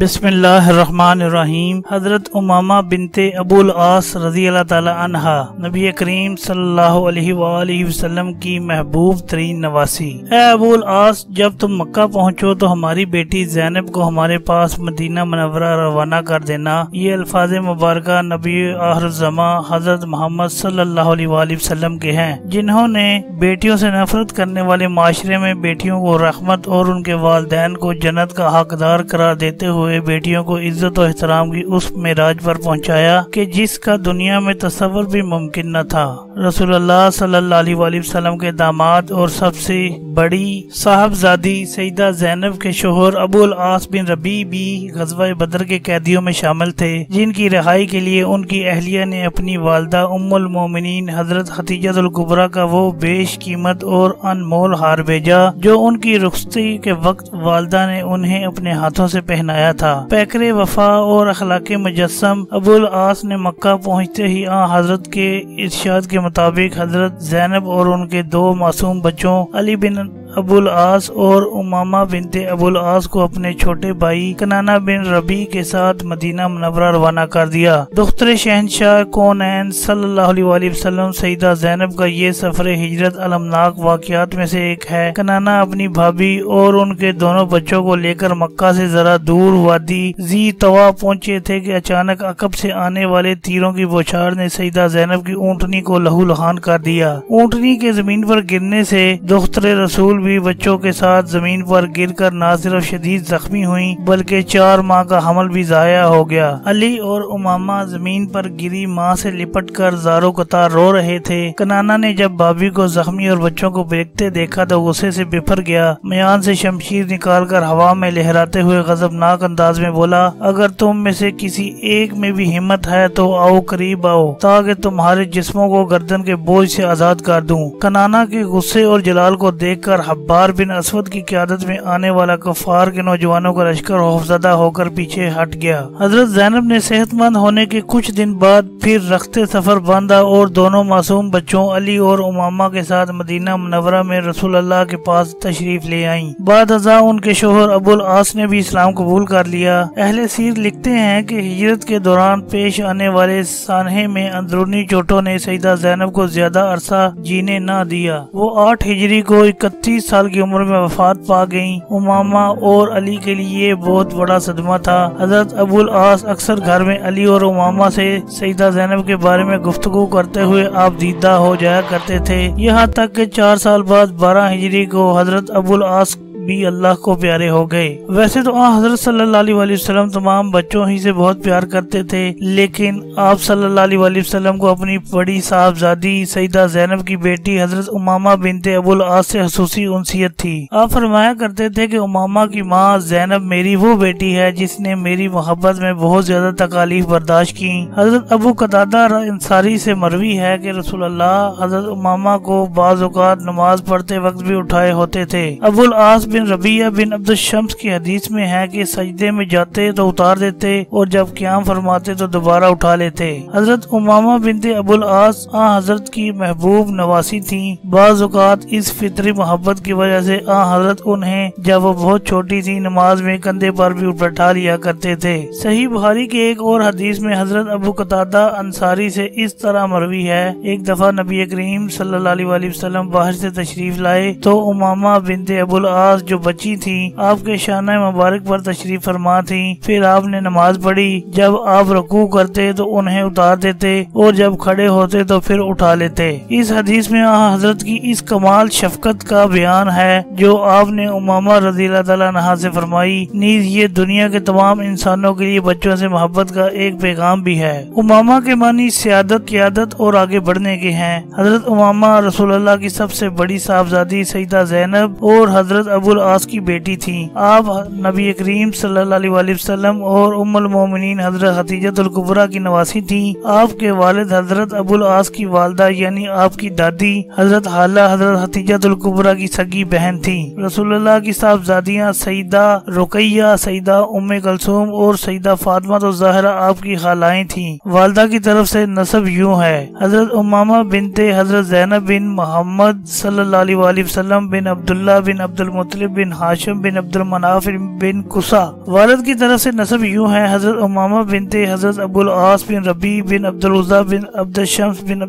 بسم اللہ الرحمن الرحیم حضرت امامہ بنت ابو العاص رضی اللہ تعالی عنہ نبی کریم صلی اللہ علیہ وآلہ وسلم کی محبوب ترین نواسی اے ابو العاص جب تم مکہ پہنچو تو ہماری بیٹی زینب کو ہمارے پاس مدینہ منورہ روانہ کر دینا یہ الفاظ مبارکہ نبی آہر زماں حضرت محمد صلی اللہ علیہ وآلہ وسلم کے ہیں جنہوں نے بیٹیوں سے نفرت کرنے والے معاشرے میں بیٹیوں کو رحمت اور ان کے والدین کو جنت حق حقدار قرار دیتے ہوئے ہوئے بیٹیوں کو عزت و احترام کی اس معاج پر پہنچایا کہ جس کا دنیا میں تصور بھی ممکن نہ تھا رسول اللہ صلی اللہ علیہ وآلہ وسلم کے داماد اور سب سے بڑی صاحبزادی سیدہ زینب کے شوہر ابو العاص بن ربی بھی غزوہ بدر کے قیدیوں میں شامل تھے جن کی رہائی کے لیے ان کی اہلیہ نے اپنی والدہ ام المومنین حضرت ختیجت القبرہ کا وہ بیش قیمت اور انمول ہار بھیجا جو ان کی رخصتی کے وقت والدہ نے انہیں اپنے ہاتھوں سے پہنایا تھا پیکر وفا اور اخلاق مجسم ابو العاص نے مکہ پہنچتے ہی آ حضرت کے ارشاد کے مطابق حضرت زینب اور ان کے دو معصوم بچوں علی بن ابو العاص اور امامہ بنت ابو العاص کو اپنے چھوٹے بھائی کنانا بن ربی کے ساتھ مدینہ منورہ روانہ کر دیا دختر شہنشاہ کون صلی اللہ علیہ وآلہ وسلم سیدہ زینب کا یہ سفر ہجرت علمناک واقعات میں سے ایک ہے کنانا اپنی بھابھی اور ان کے دونوں بچوں کو لے کر مکہ سے ذرا دور وادی زی توا پہنچے تھے کہ اچانک عقب سے آنے والے تیروں کی بوچھار نے سیدہ زینب کی اونٹنی کو لہو لہان کر دیا اونٹنی کے زمین پر گرنے سے دختر رسول بھی بچوں کے ساتھ زمین پر گر کر نہ صرف شدید زخمی ہوئیں بلکہ چار ماہ کا حمل بھی ضائع ہو گیا علی اور امامہ زمین پر گری ماں سے لپٹ کر زاروں قطار رو رہے تھے کنانا نے جب بابی کو زخمی اور بچوں کو بیکتے دیکھا تو غصے سے بپر گیا میان سے شمشیر نکال کر ہوا میں لہراتے ہوئے غضبناک انداز میں بولا اگر تم میں سے کسی ایک میں بھی ہمت ہے تو آؤ قریب آؤ تاکہ تمہارے جسموں کو گردن کے بوجھ سے آزاد کر دوں کنانا کے غصے اور جلال کو دیکھ کر عبار بن اسود کی قیادت میں آنے والا کفار کے نوجوانوں کا لشکر حفظدہ ہو کر پیچھے ہٹ گیا حضرت زینب نے صحت مند ہونے کے کچھ دن بعد پھر رخت سفر باندھا اور دونوں معصوم بچوں علی اور امامہ کے ساتھ مدینہ منورہ میں رسول اللہ کے پاس تشریف لے آئیں بعد ازاں ان کے شوہر ابو العاص نے بھی اسلام قبول کر لیا اہل سیر لکھتے ہیں کہ ہجرت کے دوران پیش آنے والے سانحے میں اندرونی چوٹوں نے سیدہ زینب کو زیادہ عرصہ جینے نہ دیا وہ آٹھ ہجری کو اکتیس سال کی عمر میں وفات پا گئیں امامہ اور علی کے لیے بہت بڑا صدمہ تھا حضرت ابو العاص اکثر گھر میں علی اور امامہ سے سیدہ زینب کے بارے میں گفتگو کرتے ہوئے آپ دیدہ ہو جایا کرتے تھے یہاں تک کہ چار سال بعد بارہ ہجری کو حضرت ابو العاص بھی اللہ کو پیارے ہو گئے ویسے تو آن حضرت صلی اللہ علیہ وسلم تمام بچوں ہی سے بہت پیار کرتے تھے لیکن آپ صلی اللہ علیہ وسلم کو اپنی بڑی صاحب زادی سیدہ زینب کی بیٹی حضرت امامہ بنت ابو العاص سے خصوصی انسیت تھی آپ فرمایا کرتے تھے کہ امامہ کی ماں زینب میری وہ بیٹی ہے جس نے میری محبت میں بہت زیادہ تکالیف برداشت کی حضرت ابو قدادہ انصاری سے مروی ہے کہ رسول اللہ حضرت امامہ کو بعض اوقات نماز پڑھتے وقت بھی اٹھائے ہوتے تھے العاص ب بن ربیہ بن عبد الشمس کی حدیث میں ہے کہ سجدے میں جاتے تو اتار دیتے اور جب قیام فرماتے تو دوبارہ اٹھا لیتے حضرت امامہ بنت ابو العاص آن حضرت کی محبوب نواسی تھی بعض اوقات اس فطری محبت کی وجہ سے حضرت انہیں جب وہ بہت چھوٹی تھی نماز میں کندھے پر بھی اٹھا لیا کرتے تھے صحیح بہاری کے ایک اور حدیث میں حضرت ابو قطادہ انصاری سے اس طرح مروی ہے ایک دفعہ نبی کریم صلی اللہ علیہ وسلم باہر سے تشریف لائے تو امامہ بنت ابو العاص جو بچی تھی آپ کے شانہ مبارک پر تشریف فرما تھی پھر آپ نے نماز پڑھی جب آپ رکوع کرتے تو انہیں اتار دیتے اور جب کھڑے ہوتے تو پھر اٹھا لیتے اس حدیث میں حضرت کی اس کمال شفقت کا بیان ہے جو آپ نے امامہ رضی اللہ عنہ سے فرمائی نیز یہ دنیا کے تمام انسانوں کے لیے بچوں سے محبت کا ایک پیغام بھی ہے امامہ کے معنی سیادت قیادت اور آگے بڑھنے کے ہیں حضرت امامہ رسول اللہ کی سب سے بڑی صاحبزادی سیدہ زینب اور حضرت ابو کی بیٹی آپ نبی کریم صلی اللہ علیہ وسلم اور ام المومنین حضرت حتیجت القبرہ کی نواسی تھیں آپ کے والد حضرت ابو العاص کی والدہ یعنی آپ کی دادی حضرت حالہ حضرت حتیجت القبرہ کی سگی بہن تھی رسول اللہ کی صاحب سیدہ رقیہ سیدہ ام کلسوم اور سیدہ فاطمہ تو ظاہرہ آپ کی خالائیں تھیں والدہ کی طرف سے نصب یوں ہے حضرت امامہ بنت حضرت زینب بن محمد صلی اللہ علیہ وسلم بن عبداللہ بن عبد المطلب بن ہاشم بن عبد المناف بن قصا والد کی طرف سے نصب یوں ہے حضرت امامہ بنتے حضرت ابو العاص بن ربی بن عبد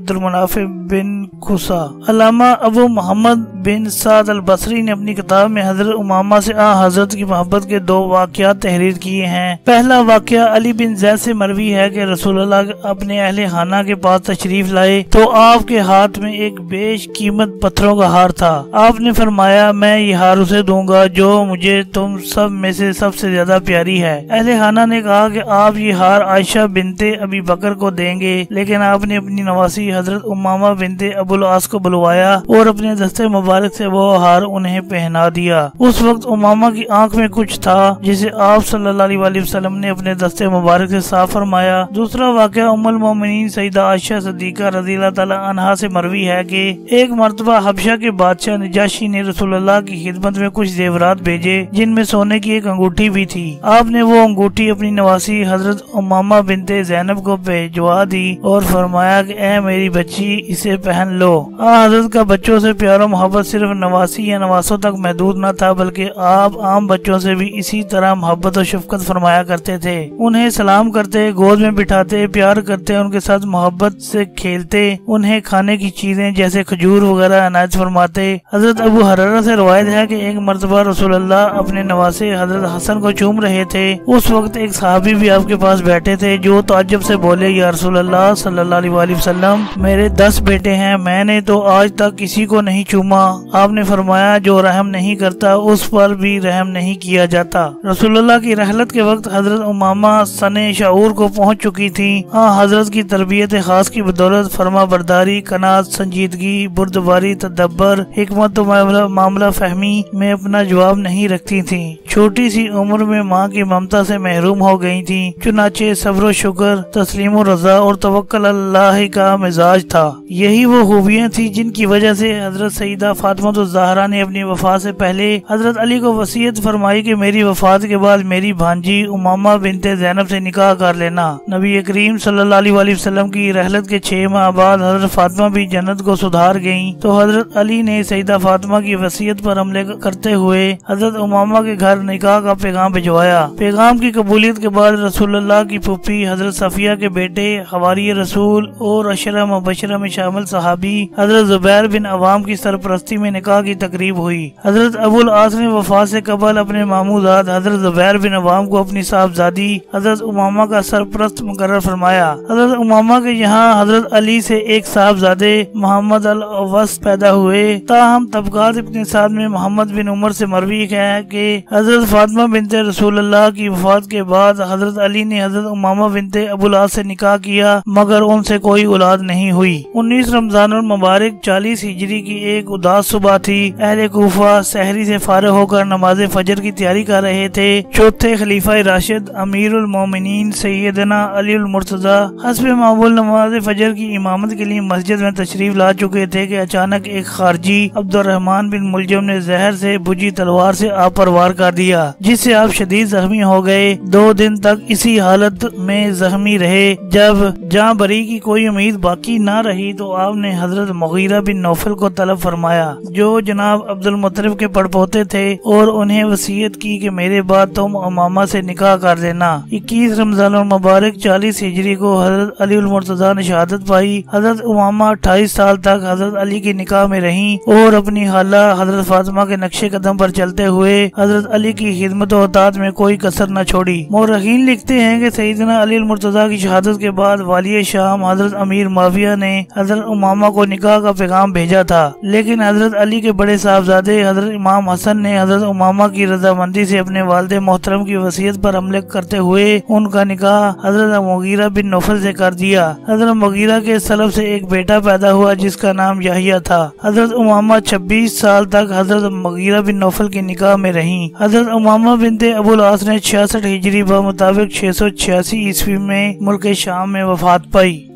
المناف بن قصا علامہ ابو محمد بن سعد البصری نے اپنی کتاب میں حضرت امامہ سے آ حضرت کی محبت کے دو واقعات تحریر کیے ہیں پہلا واقعہ علی بن زید سے مروی ہے کہ رسول اللہ اپنے اہل خانہ کے پاس تشریف لائے تو آپ کے ہاتھ میں ایک بیش قیمت پتھروں کا ہار تھا آپ نے فرمایا میں یہ ہار اس اسے دوں گا جو مجھے تم سب میں سے سب سے زیادہ پیاری ہے اہل خانہ نے کہا کہ آپ یہ ہار عائشہ بنتے ابی بکر کو دیں گے لیکن آپ نے اپنی نواسی حضرت امامہ بنتے العاص کو بلوایا اور اپنے دستے مبارک سے وہ ہار انہیں پہنا دیا اس وقت امامہ کی آنکھ میں کچھ تھا جسے آپ صلی اللہ علیہ وسلم نے اپنے دستے مبارک سے صاف فرمایا دوسرا واقعہ ام المومنین سیدہ عائشہ صدیقہ رضی اللہ تعالیٰ عنہ سے مروی ہے کہ ایک مرتبہ حبشہ کے بادشاہ نجاشی نے رسول اللہ کی خدمت میں میں کچھ زیورات بھیجے جن میں سونے کی ایک انگوٹھی بھی تھی آپ نے وہ انگوٹھی اپنی نواسی حضرت امامہ بنت زینب کو بھیجوا دی اور فرمایا کہ اے میری بچی اسے پہن لو حضرت کا بچوں سے پیار و محبت صرف نواسی یا نواسوں تک محدود نہ تھا بلکہ آپ عام بچوں سے بھی اسی طرح محبت و شفقت فرمایا کرتے تھے انہیں سلام کرتے گود میں بٹھاتے پیار کرتے ان کے ساتھ محبت سے کھیلتے انہیں کھانے کی چیزیں جیسے کھجور وغیرہ عنایت فرماتے حضرت ابو حرارہ سے روایت ہے کہ ایک ایک مرتبہ رسول اللہ اپنے نواسے حضرت حسن کو چوم رہے تھے اس وقت ایک صحابی بھی آپ کے پاس بیٹھے تھے جو تعجب سے بولے یا رسول اللہ صلی اللہ علیہ وآلہ وسلم میرے دس بیٹے ہیں میں نے تو آج تک کسی کو نہیں چوما آپ نے فرمایا جو رحم نہیں کرتا اس پر بھی رحم نہیں کیا جاتا رسول اللہ کی رحلت کے وقت حضرت امامہ سن شعور کو پہنچ چکی تھی ہاں حضرت کی تربیت خاص کی بدولت فرما برداری کناز سنجیدگی بردباری تدبر حکمت و معاملہ فہمی میں میں اپنا جواب نہیں رکھتی چھوٹی سی عمر میں ماں کی ممتا سے محروم ہو گئی تھی چنانچہ صبر و شکر تسلیم و رضا اور توکل اللہ کا مزاج تھا یہی وہ خوبیاں تھیں جن کی وجہ سے حضرت سیدہ فاطمہ نے اپنی وفات سے پہلے حضرت علی کو وسیعت فرمائی کہ میری وفات کے بعد میری بھانجی امامہ بنت زینب سے نکاح کر لینا نبی کریم صلی اللہ علیہ وسلم کی رحلت کے چھ ماہ بعد حضرت فاطمہ بھی جنت کو سدھار گئیں تو حضرت علی نے سیدہ فاطمہ کی وسیعت پر عملے کرتے ہوئے حضرت امامہ کے گھر نکاح کا پیغام بھجوایا پیغام کی قبولیت کے بعد رسول اللہ کی پپھی حضرت صفیہ کے بیٹے حواری رسول اور اشرہ مبشرہ میں شامل صحابی حضرت زبیر بن عوام کی سرپرستی میں نکاح کی تقریب ہوئی حضرت ابو العاص نے وفا سے قبل اپنے معمودات حضرت زبیر بن عوام کو اپنی صاحبزادی حضرت امامہ کا سرپرست مقرر فرمایا حضرت امامہ کے یہاں حضرت علی سے ایک صاحبزادے محمد الاوس پیدا ہوئے تاہم طبقات اپنے ساتھ میں محمد بن بن عمر سے مروی ہے کہ حضرت فاطمہ بنت رسول اللہ کی وفات کے بعد حضرت علی نے حضرت امامہ بنت ابولا سے نکاح کیا مگر ان سے کوئی اولاد نہیں ہوئی انیس رمضان المبارک چالیس ہجری کی ایک اداس صبح تھی اہل کوفہ سحری سے فارغ ہو کر نماز فجر کی تیاری کر رہے تھے چوتھے خلیفہ راشد امیر المومنین سیدنا علی المرتضی حسب معمول نماز فجر کی امامت کے لیے مسجد میں تشریف لا چکے تھے کہ اچانک ایک خارجی عبد الرحمن بن ملجم نے زہر سے بجی تلوار سے آپ پر وار کر دیا جس سے آپ شدید زخمی ہو گئے دو دن تک اسی حالت میں زخمی رہے جب جاں بری کی کوئی امید باقی نہ رہی تو آپ نے حضرت مغیرہ بن نوفل کو طلب فرمایا جو جناب عبد المطرف کے پڑپوتے تھے اور انہیں وسیعت کی کہ میرے بعد تم امامہ سے نکاح کر دینا اکیس رمضان المبارک ہجری کو حضرت علی المرتضی نے شہادت پائی حضرت امامہ اٹھائیس سال تک حضرت علی کی نکاح میں رہی اور اپنی حالہ حضرت فاطمہ کے نقشے قدم پر چلتے ہوئے حضرت علی کی خدمت و اطاعت میں کوئی کثر نہ چھوڑی مورخین لکھتے ہیں کہ سیدنا علی کی شہادت کے بعد والی شام حضرت امیر نے حضرت امامہ کو نکاح کا پیغام بھیجا تھا لیکن حضرت علی کے بڑے صاحبزادے حضرت امام حسن نے حضرت امامہ کی رضامندی سے اپنے والد محترم کی وصیت پر حملے کرتے ہوئے ان کا نکاح حضرت مغیرہ بن نفر سے کر دیا حضرت مغیرہ کے سلب سے ایک بیٹا پیدا ہوا جس کا نام یحییٰ تھا حضرت امامہ چھبیس سال تک حضرت مغیرہ بن نوفل کے نکاح میں رہیں حضرت امامہ بنت ابو العاص نے 66 ہجری بتاق مطابق 686 عیسوی میں ملک شام میں وفات پائی